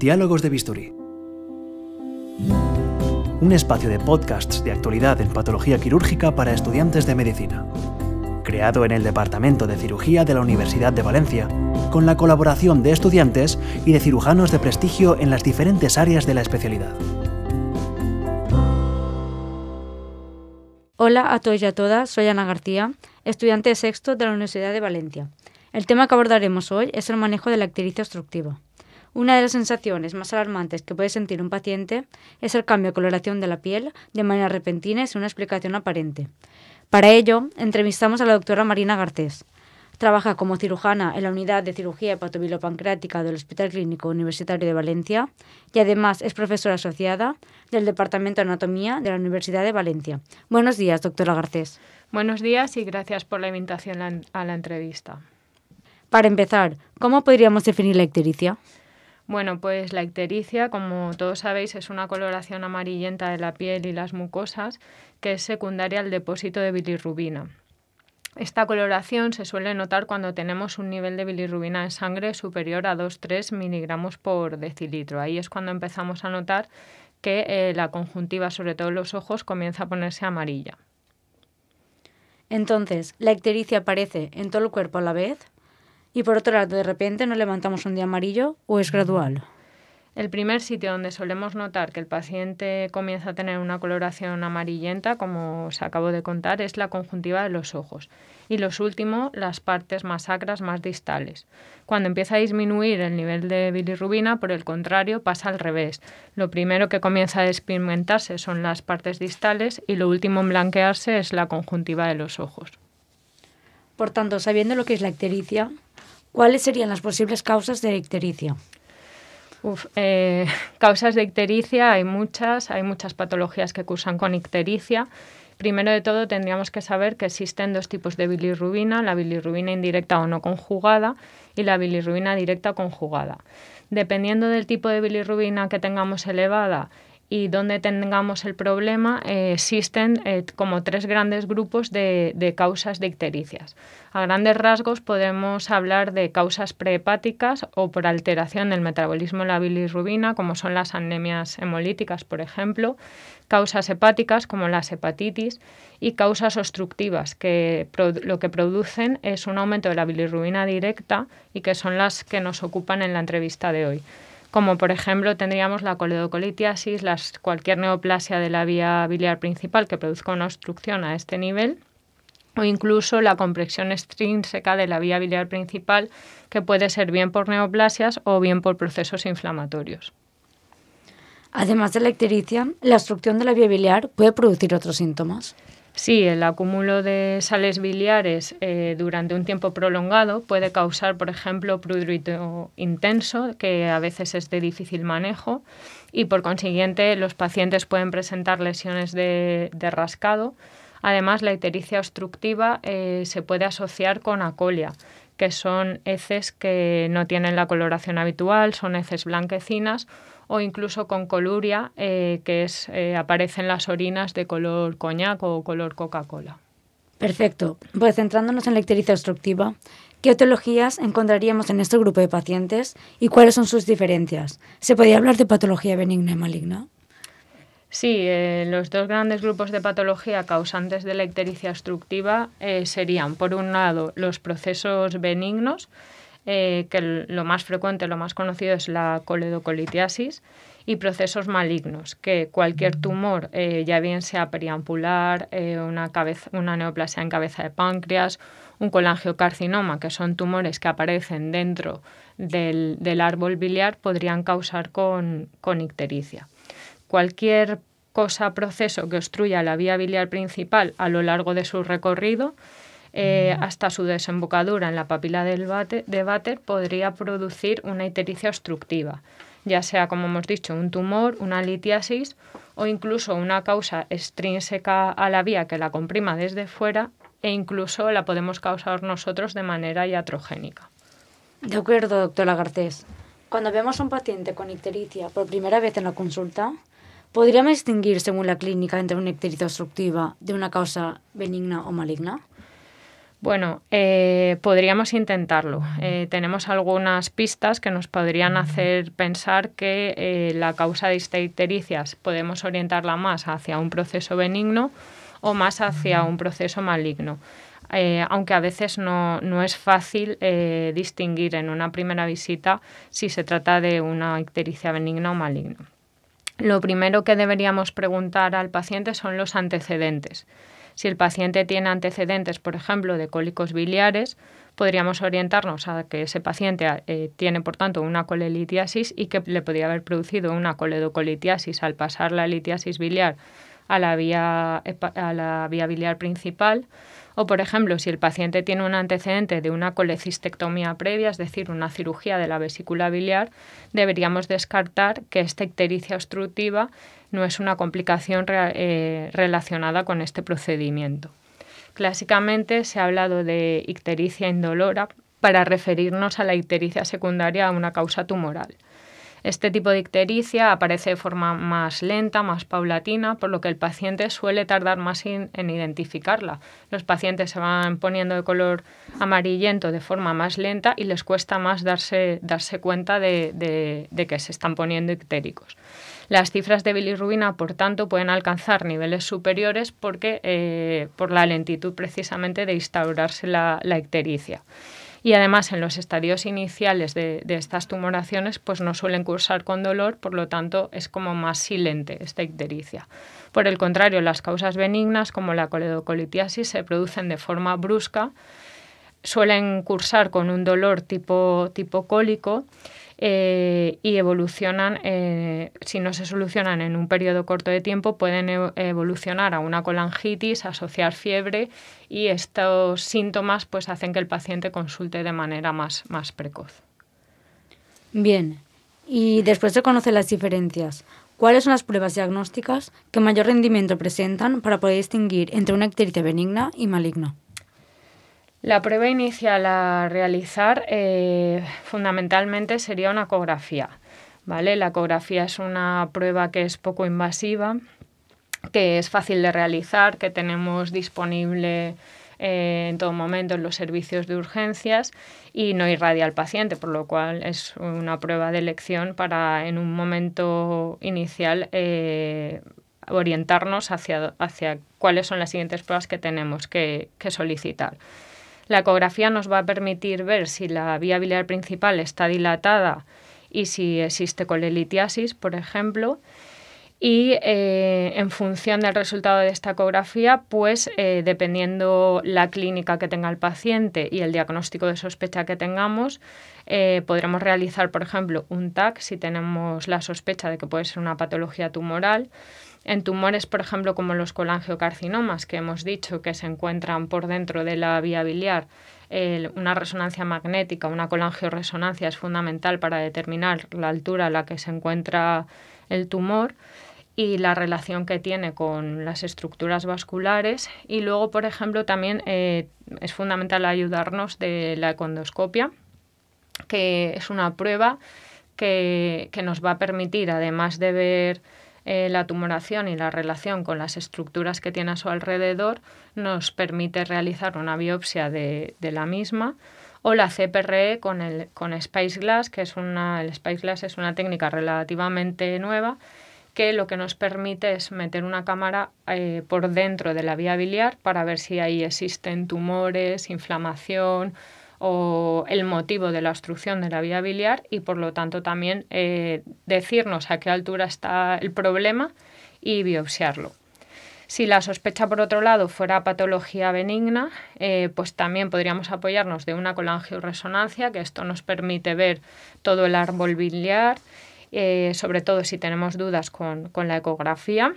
Diálogos de Bisturí. Un espacio de podcasts de actualidad en patología quirúrgica para estudiantes de medicina. Creado en el Departamento de Cirugía de la Universidad de Valencia, con la colaboración de estudiantes y de cirujanos de prestigio en las diferentes áreas de la especialidad. Hola a todos y a todas, soy Ana García, estudiante sexto de la Universidad de Valencia. El tema que abordaremos hoy es el manejo de la obstructivo. Una de las sensaciones más alarmantes que puede sentir un paciente es el cambio de coloración de la piel de manera repentina y sin una explicación aparente. Para ello, entrevistamos a la doctora Marina Garcés. Trabaja como cirujana en la unidad de cirugía hepatobilopancrática del Hospital Clínico Universitario de Valencia y además es profesora asociada del Departamento de Anatomía de la Universidad de Valencia. Buenos días, doctora Garcés. Buenos días y gracias por la invitación a la entrevista. Para empezar, ¿cómo podríamos definir la ictericia? Bueno, pues la ictericia, como todos sabéis, es una coloración amarillenta de la piel y las mucosas que es secundaria al depósito de bilirrubina. Esta coloración se suele notar cuando tenemos un nivel de bilirrubina en sangre superior a 2-3 miligramos por decilitro. Ahí es cuando empezamos a notar que eh, la conjuntiva, sobre todo los ojos, comienza a ponerse amarilla. Entonces, ¿la ictericia aparece en todo el cuerpo a la vez? y por otro lado de repente nos levantamos un día amarillo o es gradual. El primer sitio donde solemos notar que el paciente comienza a tener una coloración amarillenta, como os acabo de contar, es la conjuntiva de los ojos. Y los últimos, las partes más sacras, más distales. Cuando empieza a disminuir el nivel de bilirrubina, por el contrario, pasa al revés. Lo primero que comienza a despigmentarse son las partes distales y lo último en blanquearse es la conjuntiva de los ojos. Por tanto, sabiendo lo que es la ictericia, ¿Cuáles serían las posibles causas de ictericia? Eh, causas de ictericia hay muchas, hay muchas patologías que cursan con ictericia. Primero de todo tendríamos que saber que existen dos tipos de bilirrubina, la bilirrubina indirecta o no conjugada y la bilirrubina directa o conjugada. Dependiendo del tipo de bilirrubina que tengamos elevada, y donde tengamos el problema, eh, existen eh, como tres grandes grupos de, causas de A grandes rasgos podemos hablar de causas prehepáticas o por alteración del metabolismo de la bilirrubina, como son las anemias hemolíticas, por ejemplo, causas hepáticas, como las hepatitis, y causas obstructivas, que lo que producen es un aumento de la bilirrubina directa y que son las que nos ocupan en la entrevista de hoy como por ejemplo tendríamos la coledocolitiasis, las, cualquier neoplasia de la vía biliar principal que produzca una obstrucción a este nivel, o incluso la compresión extrínseca de la vía biliar principal, que puede ser bien por neoplasias o bien por procesos inflamatorios. Además de la ictericia, la obstrucción de la vía biliar puede producir otros síntomas. Sí, el acúmulo de sales biliares eh, durante un tiempo prolongado puede causar, por ejemplo, prurito intenso, que a veces es de difícil manejo, y por consiguiente los pacientes pueden presentar lesiones de, rascado. Además, la itericia obstructiva eh, se puede asociar con acolia, que son heces que no tienen la coloración habitual, son heces blanquecinas o incluso con coluria, eh, que es, eh, aparecen las orinas de color coñac o color Coca-Cola. Perfecto. Pues centrándonos en la ictericia obstructiva, ¿qué patologías encontraríamos en este grupo de pacientes y cuáles son sus diferencias? ¿Se podría hablar de patología benigna y maligna? Sí, eh, los dos grandes grupos de patología causantes de la ictericia obstructiva serían, por un lado, los procesos benignos, eh, que lo más frecuente, lo más conocido es la coledocolitiasis, y procesos malignos, que cualquier mm. tumor, eh, ya bien sea periampular, eh, una, neoplasia en cabeza de páncreas, un colangiocarcinoma, que son tumores que aparecen dentro del, árbol biliar, podrían causar con, con ictericia. Cualquier cosa, proceso que obstruya la vía biliar principal a lo largo de su recorrido, eh, mm. hasta su desembocadura en la papila del de váter podría producir una ictericia obstructiva, ya sea, como hemos dicho, un tumor, una litiasis o incluso una causa extrínseca a la vía que la comprima desde fuera e incluso la podemos causar nosotros de manera iatrogénica. De acuerdo, doctora Garcés. Cuando vemos a un paciente con ictericia por primera vez en la consulta, ¿podríamos distinguir según la clínica entre una ictericia obstructiva de una causa benigna o maligna? Bueno, eh, podríamos intentarlo. Eh, tenemos algunas pistas que nos podrían hacer pensar que eh, la causa de esta ictericias podemos orientarla más hacia un proceso benigno o más hacia un proceso maligno. aunque a veces no, no es fácil distinguir en una primera visita si se trata de una ictericia benigna o maligna. Lo primero que deberíamos preguntar al paciente son los antecedentes. Si el paciente tiene antecedentes, por ejemplo, de cólicos biliares, podríamos orientarnos a que ese paciente eh, tiene, por tanto, una colelitiasis y que le podría haber producido una coledocolitiasis al pasar la litiasis biliar a la vía, a la vía biliar principal o, por ejemplo, si el paciente tiene un antecedente de una colecistectomía previa, es decir, una cirugía de la vesícula biliar, deberíamos descartar que esta ictericia obstructiva no es una complicación eh, relacionada con este procedimiento. Clásicamente se ha hablado de ictericia indolora para referirnos a la ictericia secundaria a una causa tumoral. Este tipo de ictericia aparece de forma más lenta, más paulatina, por lo que el paciente suele tardar más en identificarla. Los pacientes se van poniendo de color amarillento de forma más lenta y les cuesta más darse, darse cuenta de, que se están poniendo ictéricos. Las cifras de bilirrubina, por tanto, pueden alcanzar niveles superiores porque, eh, por la lentitud precisamente de instaurarse la, la ictericia y además en los estadios iniciales de, estas tumoraciones pues no suelen cursar con dolor, por lo tanto es como más silente esta ictericia. Por el contrario, las causas benignas como la coledocolitiasis se producen de forma brusca, suelen cursar con un dolor tipo, tipo cólico eh, y evolucionan, eh, si no se solucionan en un periodo corto de tiempo, pueden e-, evolucionar a una colangitis, asociar fiebre y estos síntomas pues hacen que el paciente consulte de manera más, más precoz. Bien, y después de conocer las diferencias, ¿cuáles son las pruebas diagnósticas que mayor rendimiento presentan para poder distinguir entre una ictericia benigna y maligna? La prueba inicial a realizar eh, fundamentalmente sería una ecografía. ¿vale? La ecografía es una prueba que es poco invasiva, que es fácil de realizar, que tenemos disponible eh, en todo momento en los servicios de urgencias y no irradia al paciente, por lo cual es una prueba de elección para en un momento inicial eh, orientarnos hacia, cuáles son las siguientes pruebas que tenemos que solicitar. La ecografía nos va a permitir ver si la vía biliar principal está dilatada y si existe colelitiasis, por ejemplo. Y eh, en función del resultado de esta ecografía, pues eh, dependiendo la clínica que tenga el paciente y el diagnóstico de sospecha que tengamos, eh, podremos realizar, por ejemplo, un TAC si tenemos la sospecha de que puede ser una patología tumoral en tumores, por ejemplo, como los colangiocarcinomas, que hemos dicho que se encuentran por dentro de la vía biliar, una resonancia magnética, una colangioresonancia es fundamental para determinar la altura a la que se encuentra el tumor y la relación que tiene con las estructuras vasculares. Y luego, por ejemplo, también eh, es fundamental ayudarnos de la econdoscopia, que es una prueba que, que nos va a permitir, además de ver eh, la tumoración y la relación con las estructuras que tiene a su alrededor nos permite realizar una biopsia de, la misma o la CPRE con, el, Space Glass, que es una, el es una técnica relativamente nueva que lo que nos permite es meter una cámara eh, por dentro de la vía biliar para ver si ahí existen tumores, inflamación, o el motivo de la obstrucción de la vía biliar y por lo tanto también eh, decirnos a qué altura está el problema y biopsiarlo. Si la sospecha, por otro lado, fuera patología benigna, eh, pues también podríamos apoyarnos de una colangioresonancia, que esto nos permite ver todo el árbol biliar, eh, sobre todo si tenemos dudas con, con la ecografía,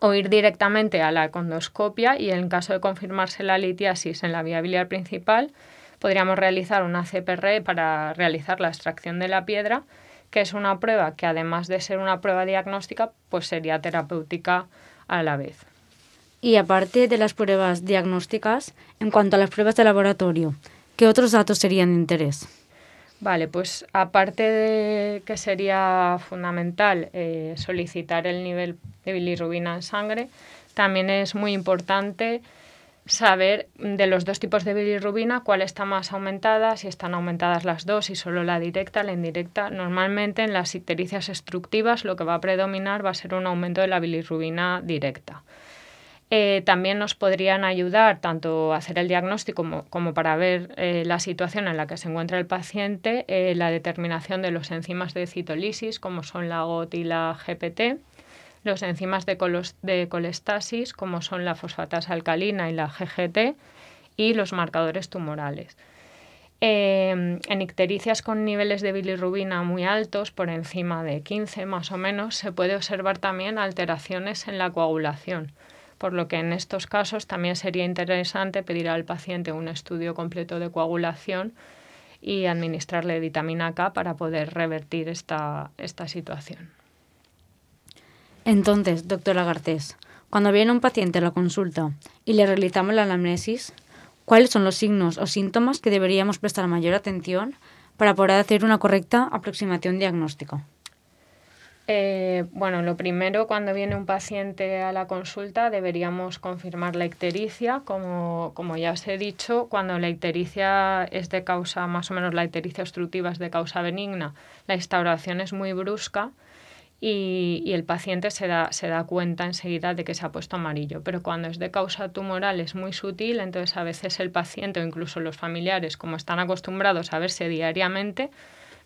o ir directamente a la condoscopia y en caso de confirmarse la litiasis en la vía biliar principal, podríamos realizar una CPR para realizar la extracción de la piedra, que es una prueba que además de ser una prueba diagnóstica, pues sería terapéutica a la vez. Y aparte de las pruebas diagnósticas, en cuanto a las pruebas de laboratorio, ¿qué otros datos serían de interés? Vale, pues aparte de que sería fundamental eh, solicitar el nivel de bilirrubina en sangre, también es muy importante saber de los dos tipos de bilirrubina cuál está más aumentada, si están aumentadas las dos, y solo la directa, la indirecta. Normalmente en las ictericias estructivas lo que va a predominar va a ser un aumento de la bilirrubina directa. Eh, también nos podrían ayudar tanto a hacer el diagnóstico como, para ver eh, la situación en la que se encuentra el paciente, eh, la determinación de los enzimas de citolisis, como son la GOT y la GPT los enzimas de, colestasis, como son la fosfatasa alcalina y la GGT, y los marcadores tumorales. Em, en ictericias con niveles de bilirrubina muy altos, por encima de 15 más o menos, se puede observar también alteraciones en la coagulación, por lo que en estos casos también sería interesante pedir al paciente un estudio completo de coagulación y administrarle vitamina K para poder revertir esta situación. Entonces, doctora Garcés, cuando viene un paciente a la consulta y le realizamos la anamnesis, ¿cuáles son los signos o síntomas que deberíamos prestar mayor atención para poder hacer una correcta aproximación diagnóstica? Eh, bueno, lo primero, cuando viene un paciente a la consulta, deberíamos confirmar la ictericia. Como, como, ya os he dicho, cuando la ictericia es de causa, más o menos la ictericia obstructiva es de causa benigna, la instauración es muy brusca y, el paciente se da, cuenta enseguida de que se ha puesto amarillo. Pero cuando es de causa tumoral es muy sutil, entonces a veces el paciente o incluso los familiares, como están acostumbrados a verse diariamente,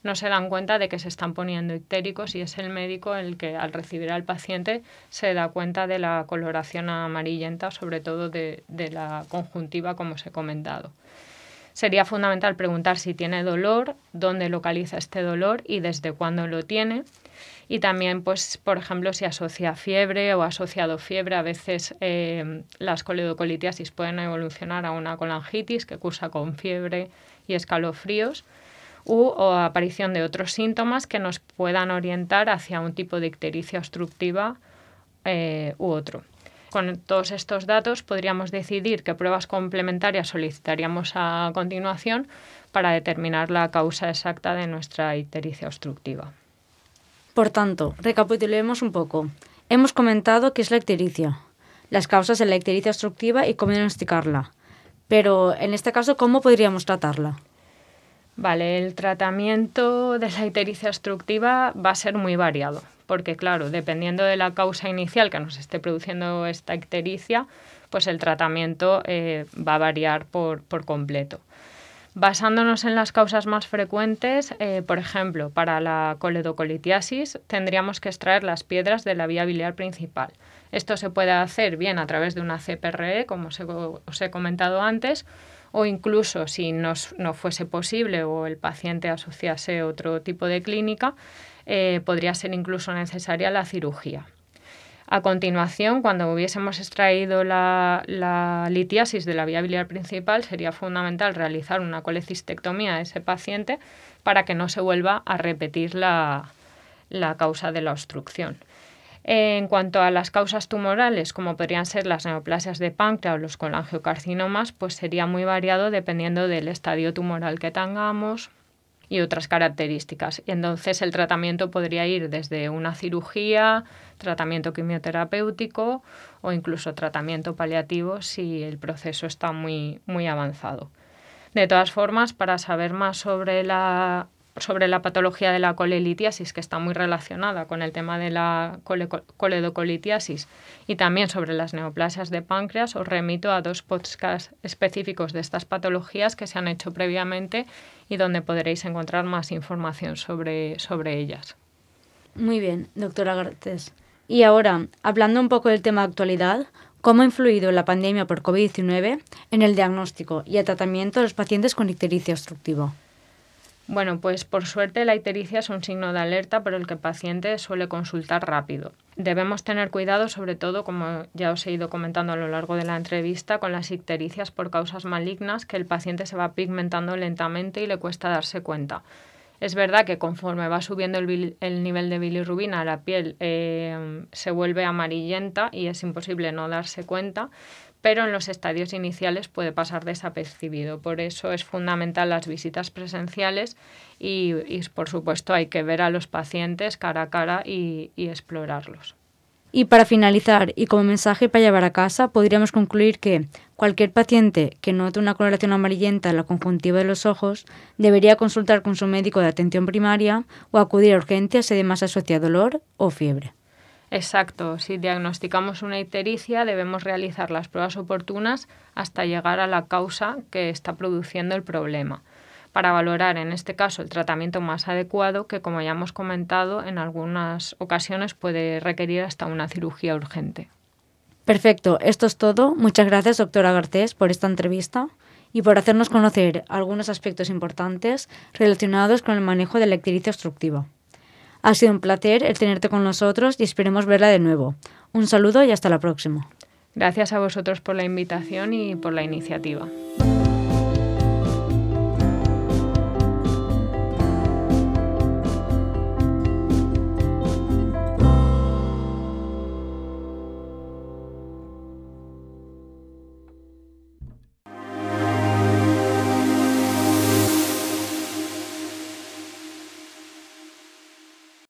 no se dan cuenta de que se están poniendo ictéricos y es el médico el que al recibir al paciente se da cuenta de la coloración amarillenta, sobre todo de, de la conjuntiva, como os he comentado. Sería fundamental preguntar si tiene dolor, dónde localiza este dolor y desde cuándo lo tiene y también, pues, por ejemplo, si asocia fiebre o asociado fiebre, a veces eh, las coledocolitiasis pueden evolucionar a una colangitis que cursa con fiebre y escalofríos. U, o aparición de otros síntomas que nos puedan orientar hacia un tipo de ictericia obstructiva eh, u otro. Con todos estos datos podríamos decidir qué pruebas complementarias solicitaríamos a continuación para determinar la causa exacta de nuestra ictericia obstructiva. Por tanto, recapitulemos un poco. Hemos comentado qué es la ictericia, las causas de la ictericia obstructiva y cómo diagnosticarla. Pero en este caso, ¿cómo podríamos tratarla? Vale, el tratamiento de la ictericia obstructiva va a ser muy variado, porque claro, dependiendo de la causa inicial que nos esté produciendo esta ictericia, pues el tratamiento eh, va a variar por, por completo. Basándonos en las causas más frecuentes, eh, por ejemplo, para la coledocolitiasis tendríamos que extraer las piedras de la vía biliar principal. Esto se puede hacer bien a través de una CPRE, como os he, comentado antes, o incluso si no fuese posible o el paciente asociase otro tipo de clínica, eh, podría ser incluso necesaria la cirugía. A continuación, cuando hubiésemos extraído la, litiasis de la vía biliar principal, sería fundamental realizar una colecistectomía de ese paciente para que no se vuelva a repetir la, la causa de la obstrucción. En cuanto a las causas tumorales, como podrían ser las neoplasias de páncreas o los colangiocarcinomas, pues sería muy variado dependiendo del estadio tumoral que tengamos, y otras características. entonces el tratamiento podría ir desde una cirugía, tratamiento quimioterapéutico o incluso tratamiento paliativo si el proceso está muy, muy avanzado. De todas formas, para saber más sobre la sobre la patología de la colelitiasis, que está muy relacionada con el tema de la coledocolitiasis, y también sobre las neoplasias de páncreas, os remito a dos podcasts específicos de estas patologías que se han hecho previamente y donde podréis encontrar más información sobre, ellas. Muy bien, doctora Gartes. Y ahora, hablando un poco del tema de actualidad, ¿cómo ha influido la pandemia por COVID-19 en el diagnóstico y el tratamiento de los pacientes con ictericia obstructivo? Bueno, pues por suerte la ictericia es un signo de alerta, pero el que el paciente suele consultar rápido. Debemos tener cuidado, sobre todo, como ya os he ido comentando a lo largo de la entrevista, con las ictericias por causas malignas que el paciente se va pigmentando lentamente y le cuesta darse cuenta. Es verdad que conforme va subiendo el, nivel de bilirrubina, la piel eh, se vuelve amarillenta y es imposible no darse cuenta, pero en los estadios iniciales puede pasar desapercibido. Por eso es fundamental las visitas presenciales y, por supuesto, hay que ver a los pacientes cara a cara y, y explorarlos. Y para finalizar, y como mensaje para llevar a casa, podríamos concluir que cualquier paciente que note una coloración amarillenta en la conjuntiva de los ojos debería consultar con su médico de atención primaria o acudir a urgencias si además asocia dolor o fiebre. Exacto. Si diagnosticamos una ictericia, debemos realizar las pruebas oportunas hasta llegar a la causa que está produciendo el problema, para valorar en este caso el tratamiento más adecuado, que como ya hemos comentado, en algunas ocasiones puede requerir hasta una cirugía urgente. Perfecto, esto es todo. Muchas gracias, doctora Garcés, por esta entrevista y por hacernos conocer algunos aspectos importantes relacionados con el manejo de la ictericia obstructiva. Ha sido un placer el tenerte con nosotros y esperemos verla de nuevo. Un saludo y hasta la próxima. Gracias a vosotros por la invitación y por la iniciativa.